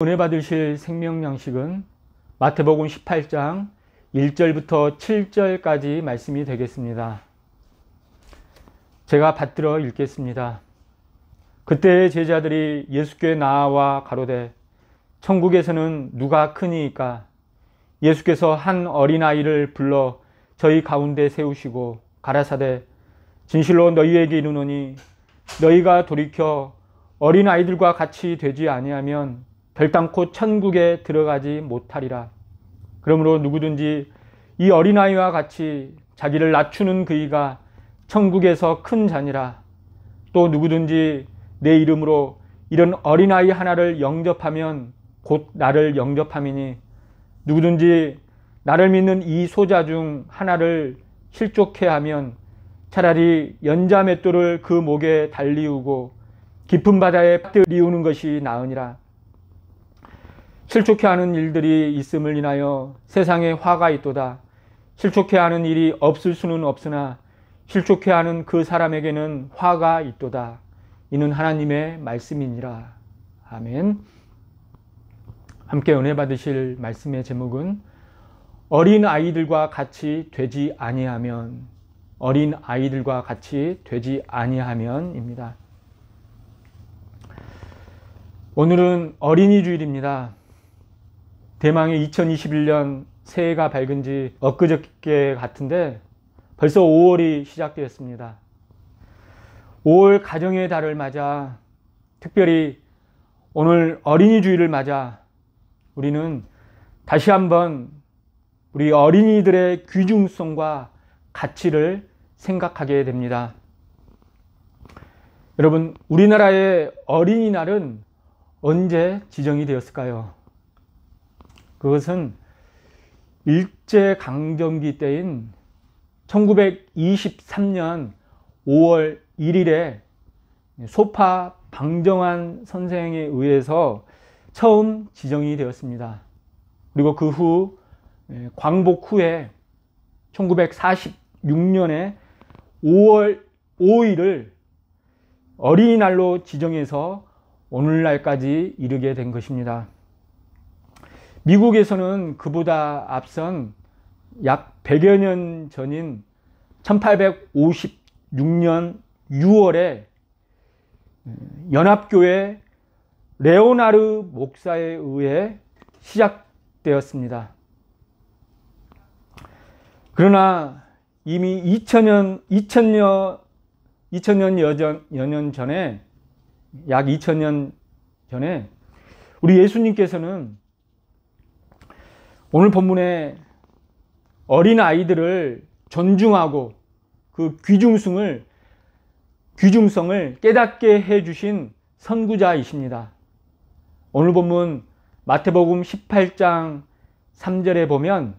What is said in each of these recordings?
은혜 받으실 생명양식은 마태복음 18장 1절부터 7절까지 말씀이 되겠습니다. 제가 받들어 읽겠습니다. 그때 제자들이 예수께 나와 가로되 천국에서는 누가 크니까 예수께서 한 어린아이를 불러 저희 가운데 세우시고 가라사대 진실로 너희에게 이르노니 너희가 돌이켜 어린아이들과 같이 되지 아니하면 결단코 천국에 들어가지 못하리라. 그러므로 누구든지 이 어린아이와 같이 자기를 낮추는 그이가 천국에서 큰 잔이라. 또 누구든지 내 이름으로 이런 어린아이 하나를 영접하면 곧 나를 영접함이니 누구든지 나를 믿는 이 소자 중 하나를 실족해 하면 차라리 연자 맷돌을 그 목에 달리우고 깊은 바다에 뜨리우는 것이 나으니라. 실족해 하는 일들이 있음을 인하여 세상에 화가 있도다. 실족해 하는 일이 없을 수는 없으나 실족해 하는 그 사람에게는 화가 있도다. 이는 하나님의 말씀이니라. 아멘. 함께 은혜 받으실 말씀의 제목은 어린 아이들과 같이 되지 아니하면 어린 아이들과 같이 되지 아니하면입니다. 오늘은 어린이 주일입니다. 대망의 2021년 새해가 밝은 지 엊그저께 같은데 벌써 5월이 시작되었습니다. 5월 가정의 달을 맞아 특별히 오늘 어린이 주일을 맞아 우리는 다시 한번 우리 어린이들의 귀중성과 가치를 생각하게 됩니다. 여러분, 우리나라의 어린이날은 언제 지정이 되었을까요? 그것은 일제강점기 때인 1923년 5월 1일에 소파 방정환 선생에 의해서 처음 지정이 되었습니다. 그리고 그후 예, 광복 후에 1946년에 5월 5일을 어린이날로 지정해서 오늘날까지 이르게 된 것입니다. 미국에서는 그보다 앞선 약 100여 년 전인 1856년 6월에 음, 연합교회 레오나르 목사에 의해 시작되었습니다. 그러나 이미 2000년 2000년 2000년 여전, 여년 전에 약 2000년 전에 우리 예수님께서는 오늘 본문에 어린 아이들을 존중하고 그 귀중성을 귀중성을 깨닫게 해 주신 선구자이십니다. 오늘 본문 마태복음 18장 3절에 보면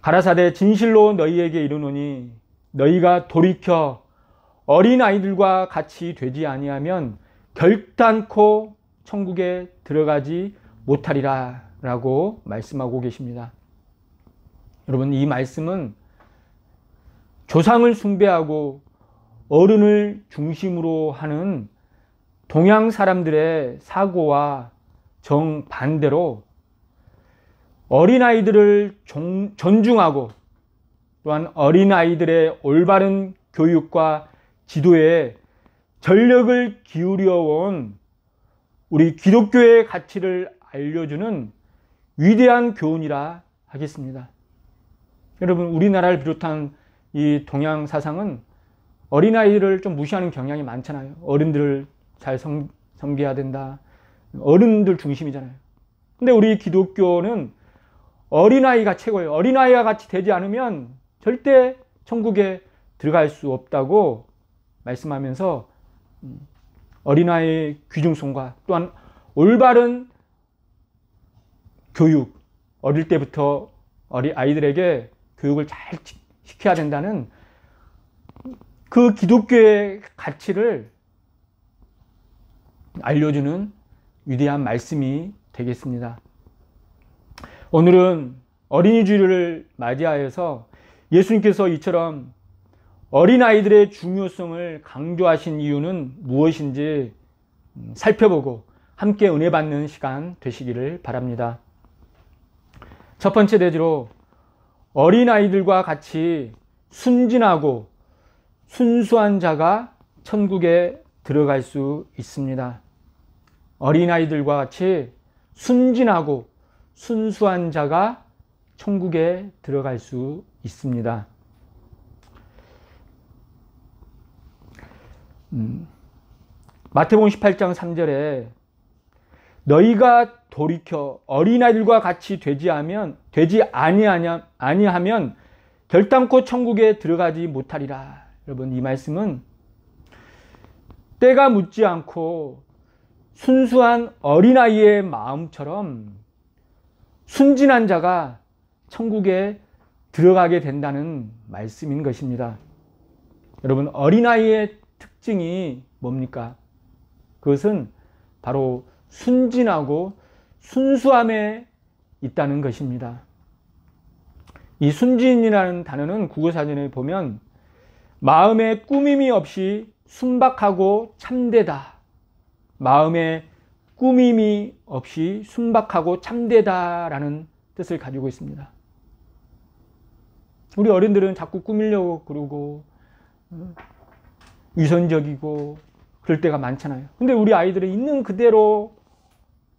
가라사대 진실로 너희에게 이르노니 너희가 돌이켜 어린 아이들과 같이 되지 아니하면 결단코 천국에 들어가지 못하리라. 라고 말씀하고 계십니다. 여러분, 이 말씀은 조상을 숭배하고 어른을 중심으로 하는 동양 사람들의 사고와 정반대로 어린아이들을 존중하고 또한 어린아이들의 올바른 교육과 지도에 전력을 기울여 온 우리 기독교의 가치를 알려주는 위대한 교훈이라 하겠습니다. 여러분, 우리나라를 비롯한 이 동양 사상은 어린아이를 좀 무시하는 경향이 많잖아요. 어른들을 잘 성, 성비야 된다. 어른들 중심이잖아요. 근데 우리 기독교는 어린아이가 최고예요. 어린아이와 같이 되지 않으면 절대 천국에 들어갈 수 없다고 말씀하면서 음, 어린아이의 귀중성과 또한 올바른 교육, 어릴 때부터 어리 아이들에게 교육을 잘 시켜야 된다는 그 기독교의 가치를 알려주는 위대한 말씀이 되겠습니다. 오늘은 어린이 주일을 맞이하여서 예수님께서 이처럼 어린아이들의 중요성을 강조하신 이유는 무엇인지 살펴보고 함께 은혜 받는 시간 되시기를 바랍니다. 첫 번째 대지로 어린아이들과 같이 순진하고 순수한 자가 천국에 들어갈 수 있습니다. 어린아이들과 같이 순진하고 순수한 자가 천국에 들어갈 수 있습니다. 음, 마태복음 18장 3절에 너희가 돌이켜 어린아이들과 같이 되지 하면 되지 아니하냐 아니하면 결단코 천국에 들어가지 못하리라. 여러분 이 말씀은 때가 묻지 않고 순수한 어린아이의 마음처럼 순진한 자가 천국에 들어가게 된다는 말씀인 것입니다. 여러분 어린아이의 특징이 뭡니까? 그것은 바로 순진하고 순수함에 있다는 것입니다. 이 순진이라는 단어는 국어사전에 보면 마음에 꾸밈이 없이 순박하고 참되다. 마음에 꾸밈이 없이 순박하고 참되다라는 뜻을 가지고 있습니다. 우리 어른들은 자꾸 꾸밀려고 그러고 음, 위선적이고 그럴 때가 많잖아요. 근데 우리 아이들은 있는 그대로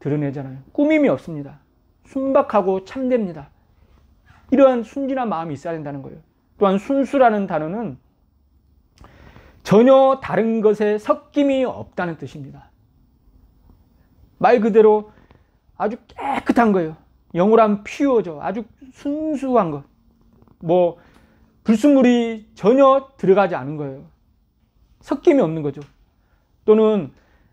드러내잖아요. 꾸밈이 없습니다. 순박하고 참됩니다. 이러한 순진한 마음이 있어야 된다는 거예요. 또한 순수라는 단어는 전혀 다른 것에 섞임이 없다는 뜻입니다. 말 그대로 아주 깨끗한 거예요. 영어란 퓨어죠. 아주 순수한 것. 뭐 불순물이 전혀 들어가지 않은 거예요. 섞임이 없는 거죠. 또는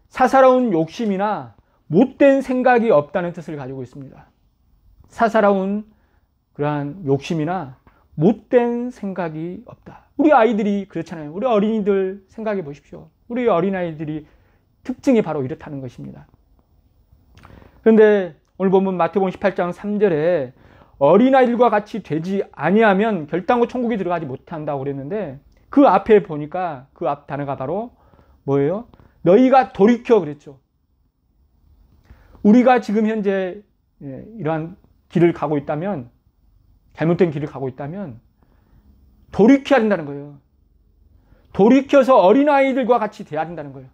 사사로운 욕심이나 못된 생각이 없다는 뜻을 가지고 있습니다. 사사로운 그러한 욕심이나 못된 생각이 없다. 우리 아이들이 그렇잖아요. 우리 어린이들 생각해 보십시오. 우리 어린아이들이 특징이 바로 이렇다는 것입니다. 그런데 오늘 본문 마태복 18장 3절에 어린아이들과 같이 되지 아니하면 결단고 천국에 들어가지 못한다고 그랬는데 그 앞에 보니까 그 앞 단어가 바로 뭐예요? 너희가 돌이켜 그랬죠. 우리가 지금 현재 예, 이러한 길을 가고 있다면 잘못된 길을 가고 있다면 돌이켜야 된다는 거예요. 돌이켜서 어린아이들과 같이 돼야 된다는 거예요.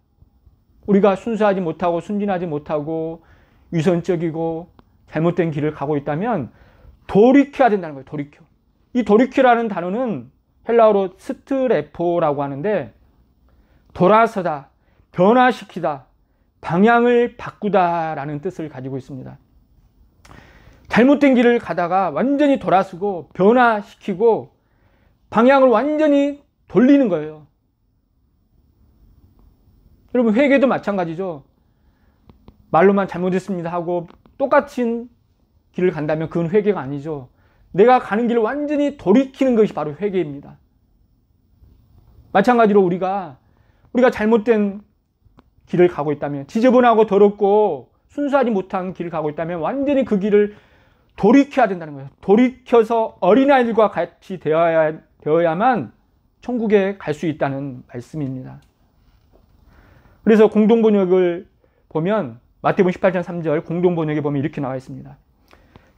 우리가 순수하지 못하고 순진하지 못하고 위선적이고 잘못된 길을 가고 있다면 돌이켜야 된다는 거예요. 돌이켜. 이돌이켜라는 단어는 헬라어로 스트레포라고 하는데 돌아서다, 변화시키다, 방향을 바꾸다라는 뜻을 가지고 있습니다. 잘못된 길을 가다가 완전히 돌아서고 변화시키고 방향을 완전히 돌리는 거예요. 여러분 회개도 마찬가지죠. 말로만 잘못했습니다 하고 똑같은 길을 간다면 그건 회개가 아니죠. 내가 가는 길을 완전히 돌이키는 것이 바로 회개입니다. 마찬가지로 우리가 우리가 잘못된 길을 가고 있다면 지저분하고 더럽고 순수하지 못한 길을 가고 있다면 완전히 그 길을 돌이켜야 된다는 거예요. 돌이켜서 어린아이들과 같이 되어야, 되어야만 천국에 갈 수 있다는 말씀입니다. 그래서 공동번역을 보면 마태복음 18장 3절 공동번역에 보면 이렇게 나와 있습니다.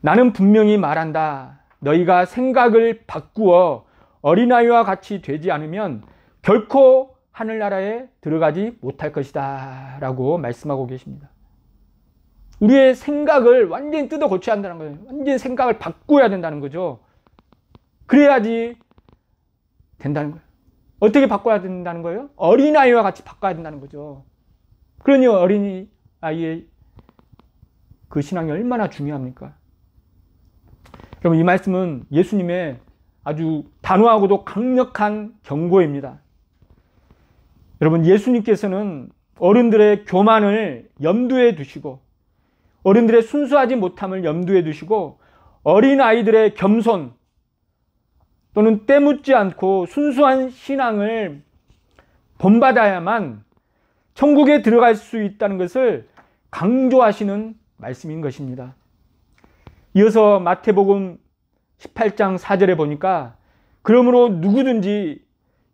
나는 분명히 말한다. 너희가 생각을 바꾸어 어린아이와 같이 되지 않으면 결코 하늘나라에 들어가지 못할 것이다 라고 말씀하고 계십니다. 우리의 생각을 완전히 뜯어 고쳐야 한다는 거예요. 완전히 생각을 바꿔야 된다는 거죠. 그래야지 된다는 거예요. 어떻게 바꿔야 된다는 거예요? 어린아이와 같이 바꿔야 된다는 거죠. 그러니 어린아이의 그 신앙이 얼마나 중요합니까? 여러분 이 말씀은 예수님의 아주 단호하고도 강력한 경고입니다. 여러분 예수님께서는 어른들의 교만을 염두에 두시고 어른들의 순수하지 못함을 염두에 두시고 어린 아이들의 겸손 또는 때묻지 않고 순수한 신앙을 본받아야만 천국에 들어갈 수 있다는 것을 강조하시는 말씀인 것입니다. 이어서 마태복음 18장 4절에 보니까 그러므로 누구든지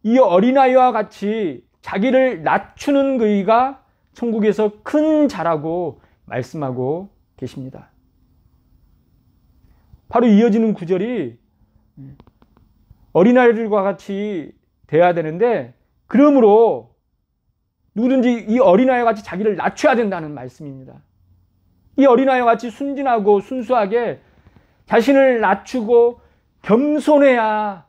이 어린아이와 같이 자기를 낮추는 그이가 천국에서 큰 자라고 말씀하고 계십니다. 바로 이어지는 구절이 어린아이들과 같이 돼야 되는데 그러므로 누구든지 이 어린아이와 같이 자기를 낮춰야 된다는 말씀입니다. 이 어린아이와 같이 순진하고 순수하게 자신을 낮추고 겸손해야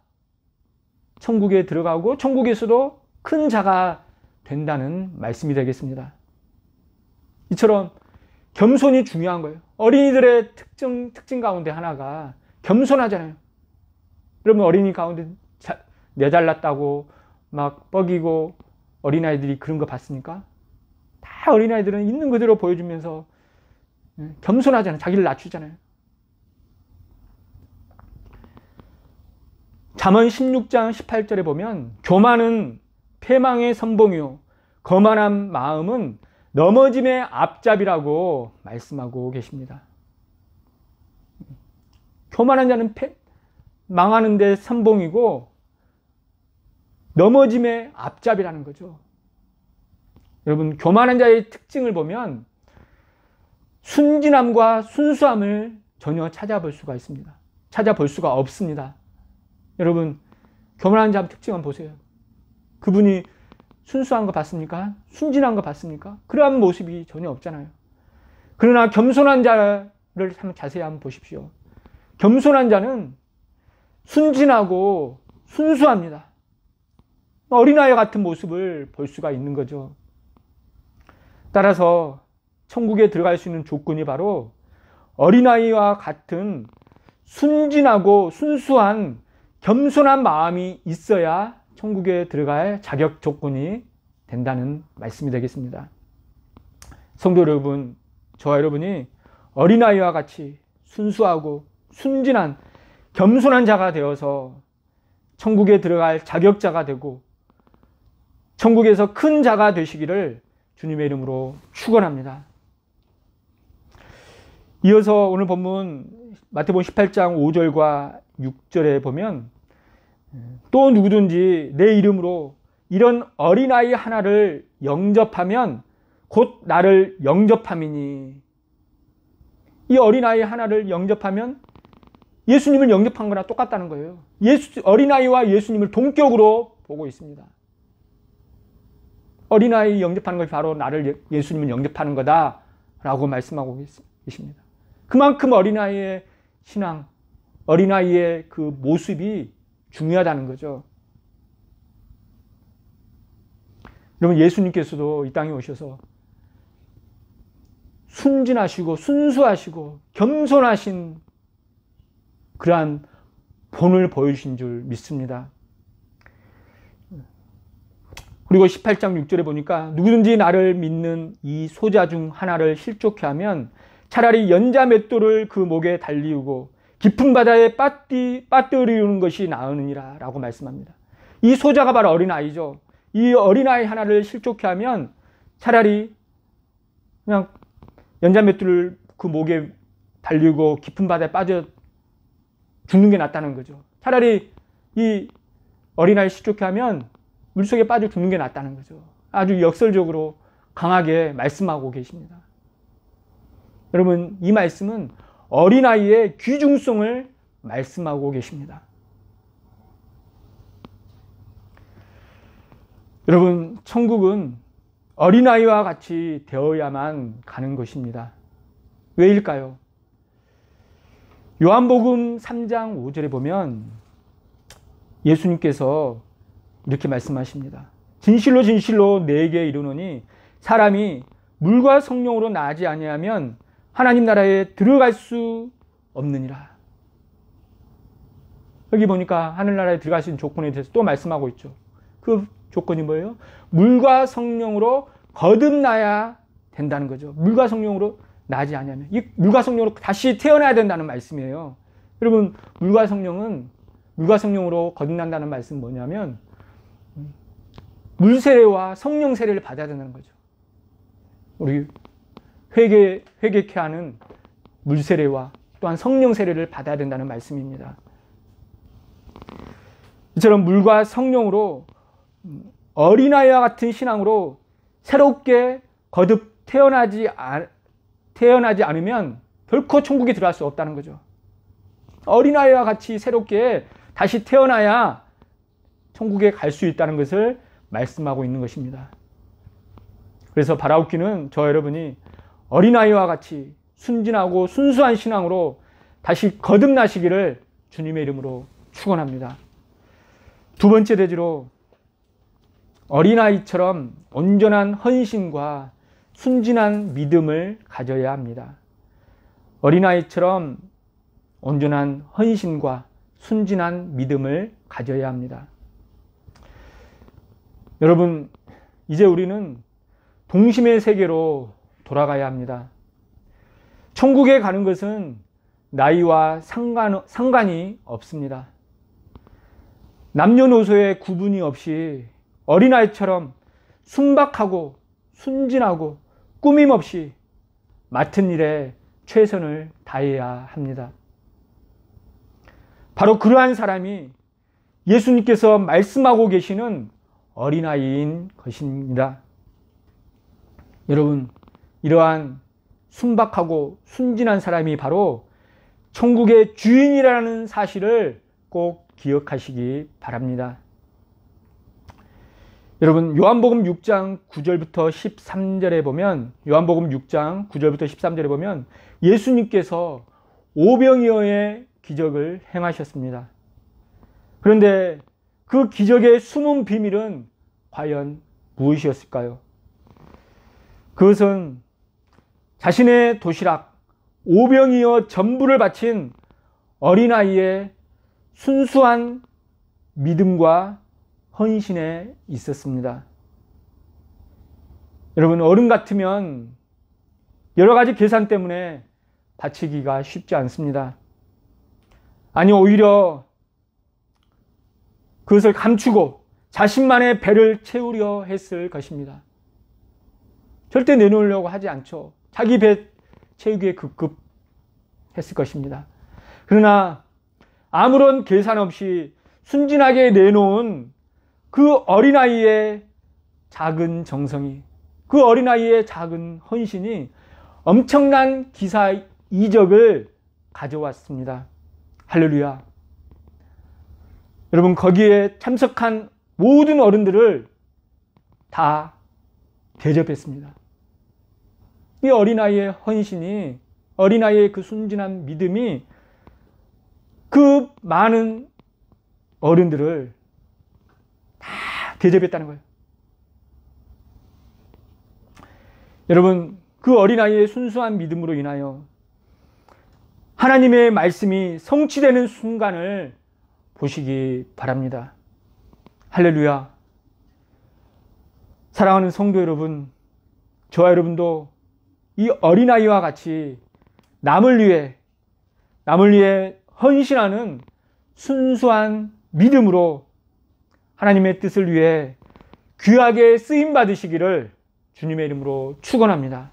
천국에 들어가고 천국에서도 큰 자가 된다는 말씀이 되겠습니다. 이처럼 겸손이 중요한 거예요. 어린이들의 특징, 특징 가운데 하나가 겸손하잖아요. 여러분 어린이 가운데 자, 내달랐다고 막 뻐기고 어린아이들이 그런 거 봤습니까? 다 어린아이들은 있는 그대로 보여주면서 예, 겸손하잖아요. 자기를 낮추잖아요. 잠언 16장 18절에 보면 교만은 태망의 선봉이요 거만한 마음은 넘어짐의 앞잡이라고 말씀하고 계십니다. 교만한 자는 패, 망하는 데 선봉이고 넘어짐의 앞잡이라는 거죠. 여러분 교만한 자의 특징을 보면 순진함과 순수함을 전혀 찾아볼 수가 있습니다. 찾아볼 수가 없습니다. 여러분 교만한 자 특징만 보세요. 그분이 순수한 거 봤습니까? 순진한 거 봤습니까? 그러한 모습이 전혀 없잖아요. 그러나 겸손한 자를 한번 자세히 한번 보십시오. 겸손한 자는 순진하고 순수합니다. 어린아이 같은 모습을 볼 수가 있는 거죠. 따라서 천국에 들어갈 수 있는 조건이 바로 어린아이와 같은 순진하고 순수한 겸손한 마음이 있어야 천국에 들어갈 자격 조건이 된다는 말씀이 되겠습니다. 성도 여러분, 저와 여러분이 어린아이와 같이 순수하고 순진한 겸손한 자가 되어서 천국에 들어갈 자격자가 되고 천국에서 큰 자가 되시기를 주님의 이름으로 축원합니다. 이어서 오늘 본문 마태복음 18장 5절과 6절에 보면 또 누구든지 내 이름으로 이런 어린아이 하나를 영접하면 곧 나를 영접함이니 이 어린아이 하나를 영접하면 예수님을 영접한 거나 똑같다는 거예요. 예수, 어린아이와 예수님을 동격으로 보고 있습니다. 어린아이 영접하는 것이 바로 나를 예, 예수님을 영접하는 거다 라고 말씀하고 계십니다. 그만큼 어린아이의 신앙, 어린아이의 그 모습이 중요하다는 거죠. 여러분 예수님께서도 이 땅에 오셔서 순진하시고 순수하시고 겸손하신 그러한 본을 보여주신 줄 믿습니다. 그리고 18장 6절에 보니까 누구든지 나를 믿는 이 소자 중 하나를 실족해 하면 차라리 연자 맷돌을 그 목에 달리우고 깊은 바다에 빠뜨, 빠뜨리는 것이 나으니라 라고 말씀합니다. 이 소자가 바로 어린아이죠. 이 어린아이 하나를 실족케 하면 차라리 그냥 연자맷돌을 그 목에 달리고 깊은 바다에 빠져 죽는 게 낫다는 거죠. 차라리 이 어린아이 실족케 하면 물속에 빠져 죽는 게 낫다는 거죠. 아주 역설적으로 강하게 말씀하고 계십니다. 여러분, 이 말씀은 어린아이의 귀중성을 말씀하고 계십니다. 여러분, 천국은 어린아이와 같이 되어야만 가는 것입니다. 왜일까요? 요한복음 3장 5절에 보면 예수님께서 이렇게 말씀하십니다. 진실로 진실로 내게 이르노니 사람이 물과 성령으로 나지 아니하면 하나님 나라에 들어갈 수 없느니라. 여기 보니까 하늘나라에 들어갈 수 있는 조건에 대해서 또 말씀하고 있죠. 그 조건이 뭐예요? 물과 성령으로 거듭나야 된다는 거죠. 물과 성령으로 나지 아니면이 물과 성령으로 다시 태어나야 된다는 말씀이에요. 여러분 물과 성령은 물과 성령으로 거듭난다는 말씀 뭐냐면 음, 물 세례와 성령 세례를 받아야 된다는 거죠. 우리 회개, 회개케 하는 물세례와 또한 성령 세례를 받아야 된다는 말씀입니다. 이처럼 물과 성령으로 어린아이와 같은 신앙으로 새롭게 거듭 태어나지, 아, 태어나지 않으면 결코 천국에 들어갈 수 없다는 거죠. 어린아이와 같이 새롭게 다시 태어나야 천국에 갈 수 있다는 것을 말씀하고 있는 것입니다. 그래서 바라옵기는 저 여러분이 어린아이와 같이 순진하고 순수한 신앙으로 다시 거듭나시기를 주님의 이름으로 축원합니다. 두 번째 대지로 어린아이처럼 온전한 헌신과 순진한 믿음을 가져야 합니다. 어린아이처럼 온전한 헌신과 순진한 믿음을 가져야 합니다. 여러분, 이제 우리는 동심의 세계로 돌아가야 합니다. 천국에 가는 것은 나이와 상관, 상관이 없습니다. 남녀노소의 구분이 없이 어린아이처럼 순박하고 순진하고 꾸밈없이 맡은 일에 최선을 다해야 합니다. 바로 그러한 사람이 예수님께서 말씀하고 계시는 어린아이인 것입니다. 여러분, 이러한 순박하고 순진한 사람이 바로 천국의 주인이라는 사실을 꼭 기억하시기 바랍니다. 여러분 요한복음 6장 9절부터 13절에 보면 요한복음 6장 9절부터 13절에 보면 예수님께서 오병이어의 기적을 행하셨습니다. 그런데 그 기적의 숨은 비밀은 과연 무엇이었을까요? 그것은 자신의 도시락, 오병이어 전부를 바친 어린아이의 순수한 믿음과 헌신에 있었습니다. 여러분, 어른 같으면 여러 가지 계산 때문에 바치기가 쉽지 않습니다. 아니, 오히려 그것을 감추고 자신만의 배를 채우려 했을 것입니다. 절대 내놓으려고 하지 않죠. 자기 배 채우기에 급급했을 것입니다. 그러나 아무런 계산 없이 순진하게 내놓은 그 어린아이의 작은 정성이 그 어린아이의 작은 헌신이 엄청난 기사 이적을 가져왔습니다. 할렐루야. 여러분, 거기에 참석한 모든 어른들을 다 대접했습니다. 이 어린아이의 헌신이 어린아이의 그 순진한 믿음이 그 많은 어른들을 다 대접했다는 거예요. 여러분, 그 어린아이의 순수한 믿음으로 인하여 하나님의 말씀이 성취되는 순간을 보시기 바랍니다. 할렐루야. 사랑하는 성도 여러분, 저와 여러분도 이 어린아이와 같이 남을 위해 남을 위해 헌신하는 순수한 믿음으로 하나님의 뜻을 위해 귀하게 쓰임 받으시기를 주님의 이름으로 축원합니다.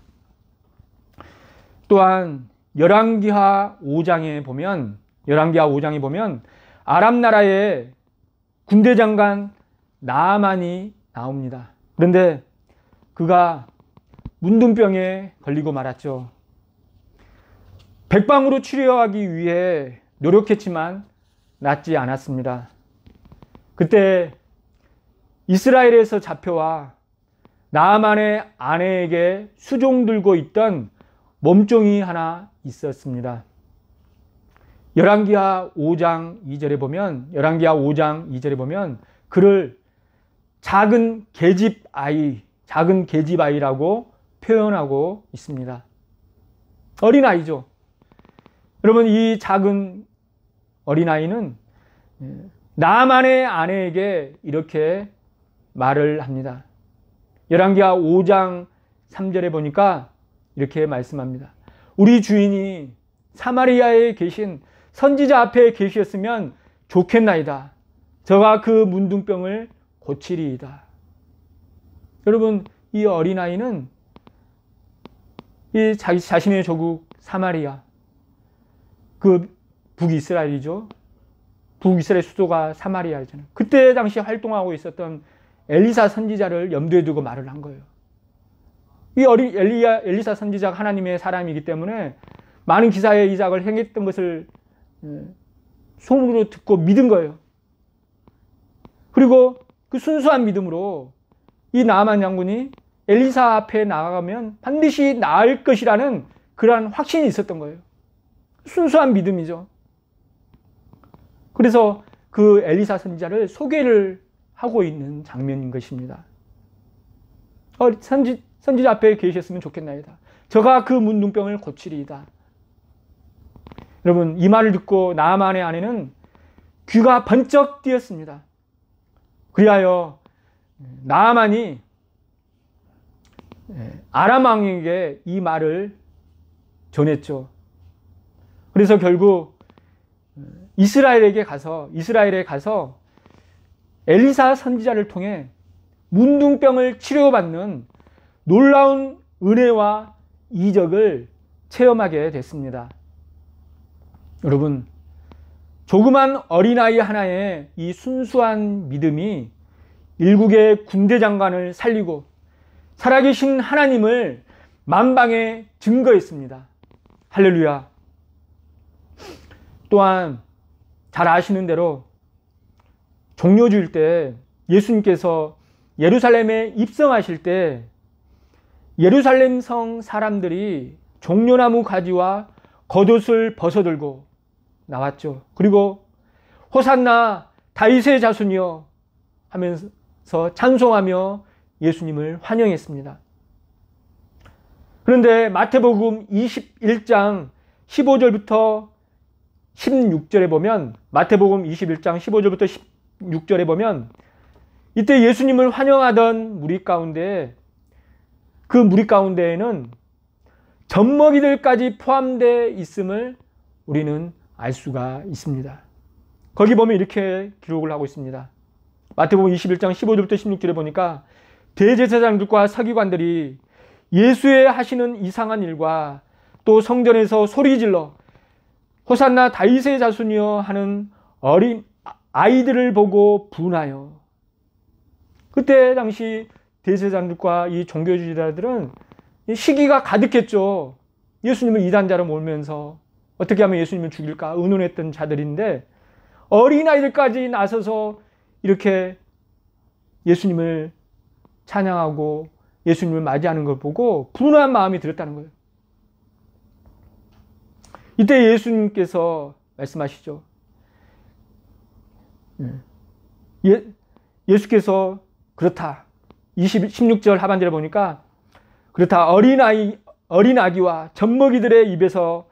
또한 열왕기하 5장에 보면 열왕기하 5장에 보면 아람 나라의 군대 장관 나만이 나옵니다. 그런데 그가 문둥병에 걸리고 말았죠. 백방으로 치료하기 위해 노력했지만 낫지 않았습니다. 그때 이스라엘에서 잡혀와 나만의 아내에게 수종 들고 있던 몸종이 하나 있었습니다. 열왕기하 5장 2절에 보면 열왕기하 5장 2절에 보면 그를 작은 계집 아이, 작은 계집 아이라고 표현하고 있습니다. 어린아이죠. 여러분, 이 작은 어린아이는 예, 나만의 아내에게 이렇게 말을 합니다. 열왕기하 5장 3절에 보니까 이렇게 말씀합니다. 우리 주인이 사마리아에 계신 선지자 앞에 계셨으면 좋겠나이다. 저가 그 문둥병을 고치리이다. 여러분, 이 어린아이는 이 자기 자신의 조국 사마리아 그 북이스라엘이죠. 북이스라엘 수도가 사마리아잖아요. 그때 당시 활동하고 있었던 엘리사 선지자를 염두에 두고 말을 한 거예요. 이 어리, 엘리야, 엘리사 선지자가 하나님의 사람이기 때문에 많은 기사의 이작을 행했던 것을 어, 소문으로 듣고 믿은 거예요. 그리고 그 순수한 믿음으로 이나만 장군이 엘리사 앞에 나가면 반드시 나을 것이라는 그러한 확신이 있었던 거예요. 순수한 믿음이죠. 그래서 그 엘리사 선지자를 소개를 하고 있는 장면인 것입니다. 어, 선지, 선지자 앞에 계셨으면 좋겠나이다. 저가 그 문둥병을 고치리이다. 여러분, 이 말을 듣고 나만의 아내는 귀가 번쩍 뛰었습니다. 그리하여 나만이 예. 아람 왕에게 이 말을 전했죠. 그래서 결국 예, 이스라엘에게 가서 이스라엘에 가서 엘리사 선지자를 통해 문둥병을 치료받는 놀라운 은혜와 이적을 체험하게 됐습니다. 여러분, 조그만 어린아이 하나의 이 순수한 믿음이 일국의 군대 장관을 살리고 살아계신 하나님을 만방에 증거했습니다. 할렐루야. 또한 잘 아시는 대로 종료주일 때 예수님께서 예루살렘에 입성하실 때 예루살렘 성 사람들이 종려나무 가지와 겉옷을 벗어들고 나왔죠. 그리고 호산나 다윗의 자손이여 하면서 찬송하며 예수님을 환영했습니다. 그런데 마태복음 21장 15절부터 16절에 보면 마태복음 21장 15절부터 16절에 보면 이때 예수님을 환영하던 무리 가운데 그 무리 가운데에는 젖먹이들까지 포함되어 있음을 우리는 알 수가 있습니다. 거기 보면 이렇게 기록을 하고 있습니다. 마태복음 21장 15절부터 16절에 보니까 대제사장들과 사기관들이 예수의 하시는 이상한 일과 또 성전에서 소리질러 호산나 다윗의 자순이여 하는 어린 아이들을 보고 분하여 그때 당시 대제사장들과 이 종교주의자들은 시기가 가득했죠. 예수님을 이단자로 몰면서 어떻게 하면 예수님을 죽일까 의논했던 자들인데 어린아이들까지 나서서 이렇게 예수님을 찬양하고 예수님을 맞이하는 걸 보고 분한 마음이 들었다는 거예요. 이때 예수님께서 말씀하시죠. 예, 예수께서 그렇다. 2 6절 하반절에 보니까 그렇다. 어린아이, 어린아기와 젖먹이들의 입에서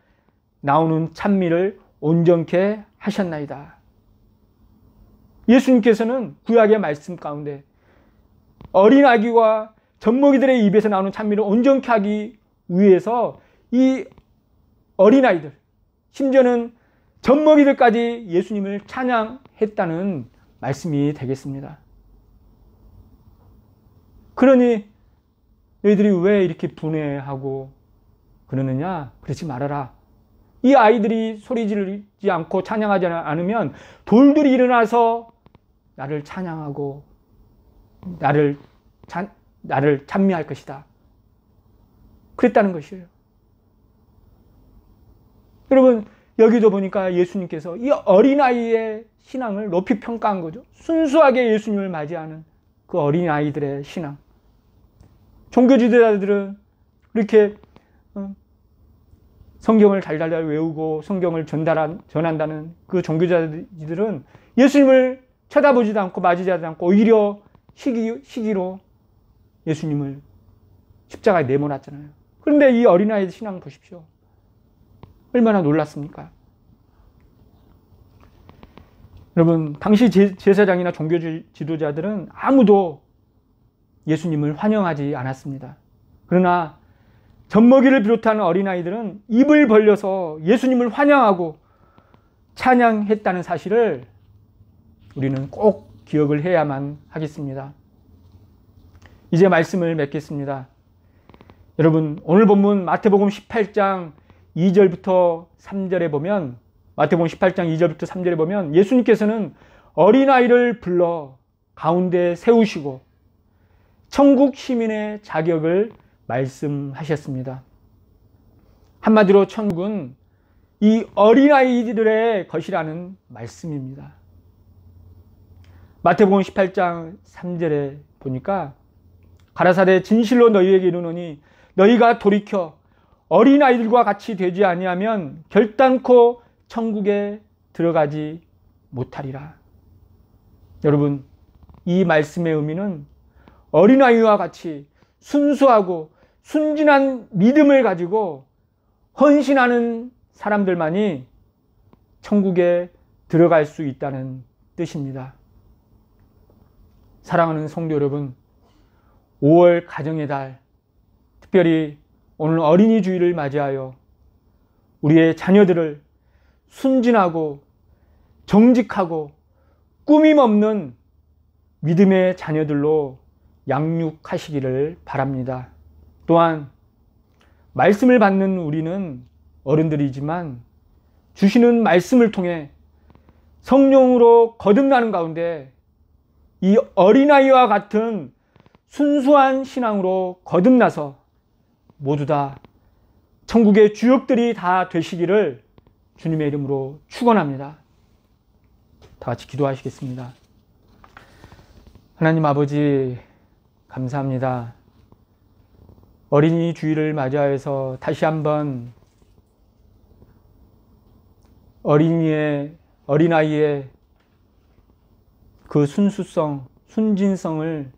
나오는 찬미를 온전케 하셨나이다. 예수님께서는 구약의 말씀 가운데 어린 아기와 젖먹이들의 입에서 나오는 찬미를 온전케 하기 위해서 이 어린아이들, 심지어는 젖먹이들까지 예수님을 찬양했다는 말씀이 되겠습니다. 그러니 너희들이 왜 이렇게 분해하고 그러느냐? 그렇지 말아라. 이 아이들이 소리 지르지 않고 찬양하지 않으면 돌들이 일어나서 나를 찬양하고 나를 잔, 나를 찬미할 것이다. 그랬다는 것이에요. 여러분 여기도 보니까 예수님께서 이 어린아이의 신앙을 높이 평가한 거죠. 순수하게 예수님을 맞이하는 그 어린아이들의 신앙. 종교 지도자들은 이렇게 어, 성경을 달달달 외우고 성경을 전달한, 전한다는 그 종교자들은 예수님을 쳐다보지도 않고 맞이하지 않고 오히려 시기, 시기로 예수님을 십자가에 내몰았잖아요. 그런데 이 어린아이의 신앙 보십시오. 얼마나 놀랐습니까? 여러분, 당시 제사장이나 종교 지도자들은 아무도 예수님을 환영하지 않았습니다. 그러나 젖먹이를 비롯한 어린아이들은 입을 벌려서 예수님을 환영하고 찬양했다는 사실을 우리는 꼭 기억을 해야만 하겠습니다. 이제 말씀을 맺겠습니다. 여러분, 오늘 본문 마태복음 18장 2절부터 3절에 보면 마태복음 18장 2절부터 3절에 보면 예수님께서는 어린아이를 불러 가운데 세우시고 천국 시민의 자격을 말씀하셨습니다. 한마디로 천국은 이 어린아이들의 것이라는 말씀입니다. 마태복음 18장 3절에 보니까 가라사대 진실로 너희에게 이르노니 너희가 돌이켜 어린 아이들과 같이 되지 아니하면 결단코 천국에 들어가지 못하리라. 여러분 이 말씀의 의미는 어린 아이와 같이 순수하고 순진한 믿음을 가지고 헌신하는 사람들만이 천국에 들어갈 수 있다는 뜻입니다. 사랑하는 성도 여러분, 5월 가정의 달, 특별히 오늘 어린이 주일을 맞이하여 우리의 자녀들을 순진하고 정직하고 꾸밈 없는 믿음의 자녀들로 양육하시기를 바랍니다. 또한 말씀을 받는 우리는 어른들이지만 주시는 말씀을 통해 성령으로 거듭나는 가운데 이 어린아이와 같은 순수한 신앙으로 거듭나서 모두 다 천국의 주역들이 다 되시기를 주님의 이름으로 축원합니다. 다 같이 기도하시겠습니다. 하나님 아버지 감사합니다. 어린이 주일을 맞이하여서 다시 한번 어린이의 어린아이의 그 순수성, 순진성을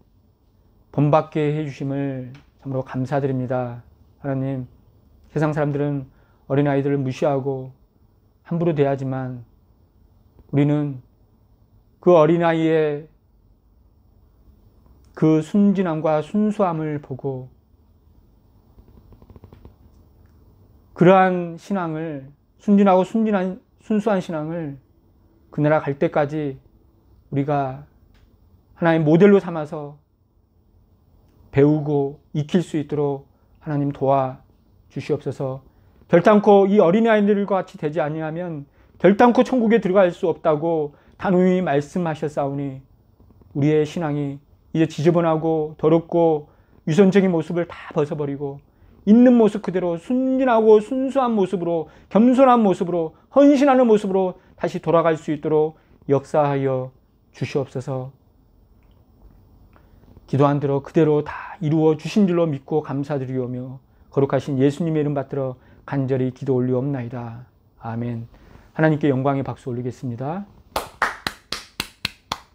본받게 해주심을 참으로 감사드립니다. 하나님, 세상 사람들은 어린아이들을 무시하고 함부로 대하지만 우리는 그 어린아이의 그 순진함과 순수함을 보고 그러한 신앙을 순진하고 순진한 순수한 신앙을 그 나라 갈 때까지 우리가 하나님 모델로 삼아서 배우고 익힐 수 있도록 하나님 도와 주시옵소서. 결단코 이 어린아이들과 같이 되지 아니하면 결단코 천국에 들어갈 수 없다고 단호히 말씀하셨사오니 우리의 신앙이 이제 지저분하고 더럽고 유선적인 모습을 다 벗어버리고 있는 모습 그대로 순진하고 순수한 모습으로 겸손한 모습으로 헌신하는 모습으로 다시 돌아갈 수 있도록 역사하여 주시옵소서 기도한 대로 그대로 다 이루어 주신 줄로 믿고 감사드리오며 거룩하신 예수님의 이름 받들어 간절히 기도 올리옵나이다. 아멘. 하나님께 영광의 박수 올리겠습니다.